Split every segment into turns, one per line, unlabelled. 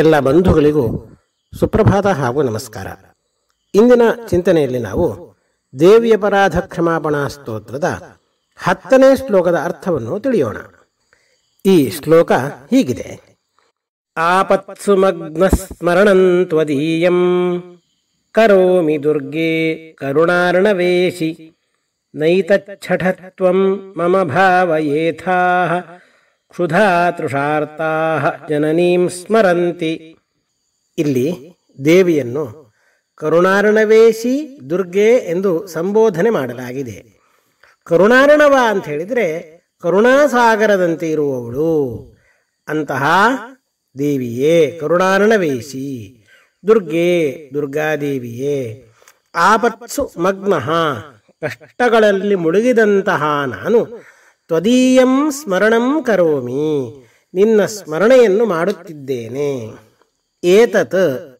ಎಲ್ಲ ಬಂಧುಗಳಿಗೂ ಸುಪ್ರಭಾತ ಹಾಗೂ ನಮಸ್ಕಾರ ಇಂದಿನ ಚಿಂತನೆಯಲ್ಲಿ ನಾವು ದೇವಿಯಪರಾಧ ಕ್ಷಮಾಪಣಾ ಸ್ತೋತ್ರದ ಹತ್ತನೇ ಶ್ಲೋಕದ ಅರ್ಥವನ್ನು ತಿಳಿಯೋಣ ಈ ಶ್ಲೋಕ ಹೀಗಿದೆ ಆಪತ್ಸು ಮಗ್ನ ಸ್ಮರಣಂತ್ವದೀಯಂ ಕರೋಮಿ ದುರ್ಗೆ ಕರುಣಾರ್ಣವೇಶಿ ನೈತಚ್ಛಠತ್ವಂ ಮಮ ಭಾವಯೇಥಾ ಕ್ಷುಧಾ ತೃಷಾರ್ಥ ಜನನೀಂ ಸ್ಮರಂತಿ ಇಲ್ಲಿ ದೇವಿಯನ್ನು ಕರುಣಾರಣವೇಶಿ ದುರ್ಗೆ ಎಂದು ಸಂಬೋಧನೆ ಮಾಡಲಾಗಿದೆ ಕರುಣಾರಣವ ಅಂತ ಹೇಳಿದರೆ ಕರುಣಾಸಾಗರದಂತೆ ಇರುವವಳು ಅಂತಹ ದೇವಿಯೇ ಕರುಣಾರಣವೇಶಿ ದುರ್ಗೆ ದುರ್ಗಾದೇವಿಯೇ ಆಪತ್ಸು ಮಗ್ನಃ ಕಷ್ಟಗಳಲ್ಲಿ ಮುಳುಗಿದಂತಹ ನಾನು ತ್ವದೀಯಂ ಸ್ಮರಣಂ ಕರೋಮಿ ನಿನ್ನ ಸ್ಮರಣೆಯನ್ನು ಮಾಡುತ್ತಿದ್ದೇನೆ ಏತತ್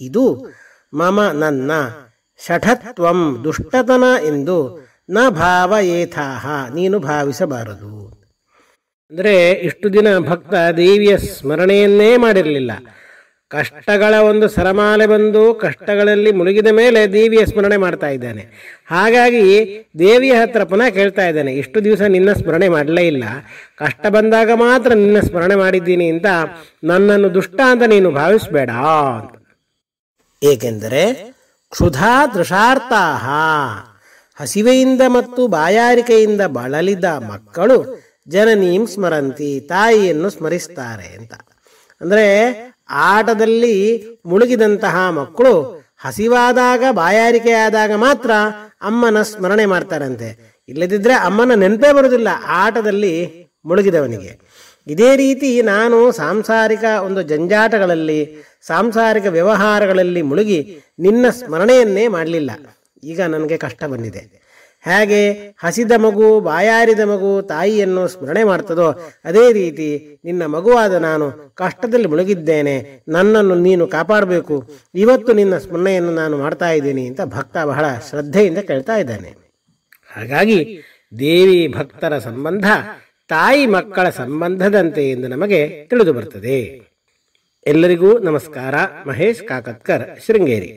ಇದು ಮಮ ನನ್ನ ಶಠತ್ವಂ ದುಷ್ಟತನ ಎಂದು ನ ಭಾವ ಏಥಾಹ ನೀನು ಭಾವಿಸಬಾರದು ಅಂದರೆ ಇಷ್ಟು ದಿನ ಭಕ್ತ ದೇವಿಯ ಸ್ಮರಣೆಯನ್ನೇ ಮಾಡಿರಲಿಲ್ಲ ಕಷ್ಟಗಳ ಒಂದು ಸರಮಾಲೆ ಬಂದು ಕಷ್ಟಗಳಲ್ಲಿ ಮುಳುಗಿದ ಮೇಲೆ ದೇವಿಯ ಸ್ಮರಣೆ ಮಾಡ್ತಾ ಇದ್ದಾನೆ ಹಾಗಾಗಿ ದೇವಿಯ ಹತ್ರ ಪುನಃ ಕೇಳ್ತಾ ಇದ್ದಾನೆ ಇಷ್ಟು ದಿವಸ ನಿನ್ನ ಸ್ಮರಣೆ ಮಾಡಲೇ ಇಲ್ಲ ಕಷ್ಟ ಬಂದಾಗ ಮಾತ್ರ ನಿನ್ನ ಸ್ಮರಣೆ ಮಾಡಿದ್ದೀನಿ ಅಂತ ನನ್ನನ್ನು ದುಷ್ಟ ಅಂತ ನೀನು ಭಾವಿಸಬೇಡ ಅಂತ ಏಕೆಂದರೆ ಕ್ಷುಧಾ ದೃಶಾರ್ತಾಹ ಹಸಿವೆಯಿಂದ ಮತ್ತು ಬಾಯಾರಿಕೆಯಿಂದ ಬಳಲಿದ ಮಕ್ಕಳು ಜನನೀಂ ಸ್ಮರಂತಿ ತಾಯಿಯನ್ನು ಸ್ಮರಿಸ್ತಾರೆ ಅಂತ ಅಂದರೆ ಆಟದಲ್ಲಿ ಮುಳುಗಿದಂತಹ ಮಕ್ಕಳು ಹಸಿವಾದಾಗ ಬಾಯಾರಿಕೆಯಾದಾಗ ಮಾತ್ರ ಅಮ್ಮನ ಸ್ಮರಣೆ ಮಾಡ್ತಾರಂತೆ ಇಲ್ಲದಿದ್ದರೆ ಅಮ್ಮನ ನೆನಪೇ ಬರುವುದಿಲ್ಲ ಆಟದಲ್ಲಿ ಮುಳುಗಿದವನಿಗೆ ಇದೇ ರೀತಿ ನಾನು ಸಾಂಸಾರಿಕ ಒಂದು ಜಂಜಾಟಗಳಲ್ಲಿ ಸಾಂಸಾರಿಕ ವ್ಯವಹಾರಗಳಲ್ಲಿ ಮುಳುಗಿ ನಿನ್ನ ಸ್ಮರಣೆಯನ್ನೇ ಮಾಡಲಿಲ್ಲ ಈಗ ನನಗೆ ಕಷ್ಟ ಬಂದಿದೆ ಹಾಗೆ ಹಸಿದ ಮಗು ಬಾಯಾರಿದ ಮಗು ತಾಯಿಯನ್ನು ಸ್ಮರಣೆ ಮಾಡ್ತದೋ ಅದೇ ರೀತಿ ನಿನ್ನ ಮಗುವಾದ ನಾನು ಕಷ್ಟದಲ್ಲಿ ಮುಳುಗಿದ್ದೇನೆ ನನ್ನನ್ನು ನೀನು ಕಾಪಾಡಬೇಕು ಇವತ್ತು ನಿನ್ನ ಸ್ಮರಣೆಯನ್ನು ನಾನು ಮಾಡ್ತಾ ಇದ್ದೀನಿ ಅಂತ ಭಕ್ತ ಬಹಳ ಶ್ರದ್ಧೆಯಿಂದ ಕೇಳ್ತಾ ಇದ್ದಾನೆ ಹಾಗಾಗಿ ದೇವಿ ಭಕ್ತರ ಸಂಬಂಧ ತಾಯಿ ಮಕ್ಕಳ ಸಂಬಂಧದಂತೆ ಎಂದು ನಮಗೆ ತಿಳಿದು ಬರ್ತದೆ ಎಲ್ಲರಿಗೂ ನಮಸ್ಕಾರ ಮಹೇಶ್ ಕಾಕತ್ಕರ್ ಶೃಂಗೇರಿ